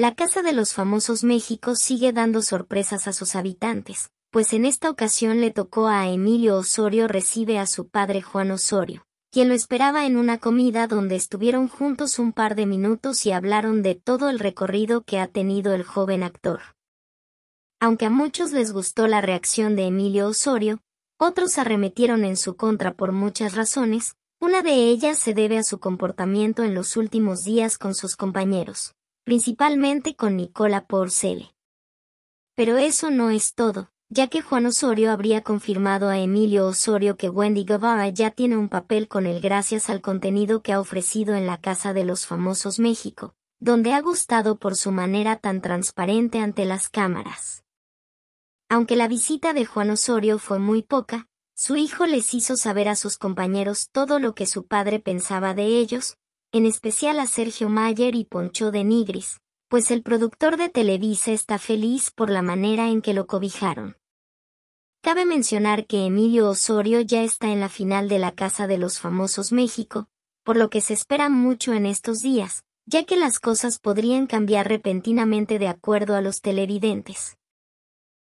La Casa de los Famosos México sigue dando sorpresas a sus habitantes, pues en esta ocasión le tocó a Emilio Osorio recibir a su padre Juan Osorio, quien lo esperaba en una comida donde estuvieron juntos un par de minutos y hablaron de todo el recorrido que ha tenido el joven actor. Aunque a muchos les gustó la reacción de Emilio Osorio, otros arremetieron en su contra por muchas razones, una de ellas se debe a su comportamiento en los últimos días con sus compañeros principalmente con Nicola Porcele. Pero eso no es todo, ya que Juan Osorio habría confirmado a Emilio Osorio que Wendy Guevara ya tiene un papel con él gracias al contenido que ha ofrecido en la Casa de los Famosos México, donde ha gustado por su manera tan transparente ante las cámaras. Aunque la visita de Juan Osorio fue muy poca, su hijo les hizo saber a sus compañeros todo lo que su padre pensaba de ellos, en especial a Sergio Mayer y Poncho de Nigris, pues el productor de Televisa está feliz por la manera en que lo cobijaron. Cabe mencionar que Emilio Osorio ya está en la final de la Casa de los Famosos México, por lo que se espera mucho en estos días, ya que las cosas podrían cambiar repentinamente de acuerdo a los televidentes.